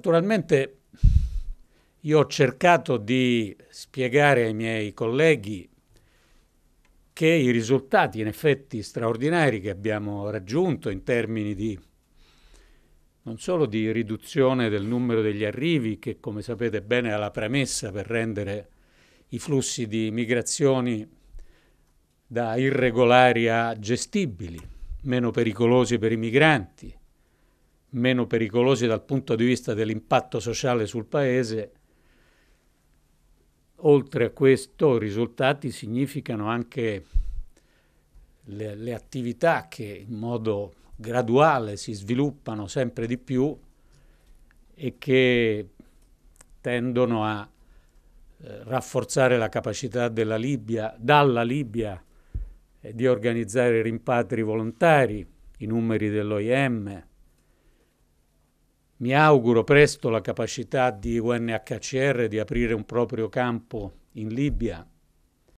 Naturalmente io ho cercato di spiegare ai miei colleghi che i risultati in effetti straordinari che abbiamo raggiunto in termini di non solo di riduzione del numero degli arrivi, che come sapete bene è la premessa per rendere i flussi di migrazioni da irregolari a gestibili, meno pericolosi per i migranti, meno pericolosi dal punto di vista dell'impatto sociale sul paese, oltre a questo i risultati significano anche le, le attività che in modo graduale si sviluppano sempre di più e che tendono a eh, rafforzare la capacità della Libia, dalla Libia eh, di organizzare rimpatri volontari, i numeri dell'OIM, mi auguro presto la capacità di UNHCR di aprire un proprio campo in Libia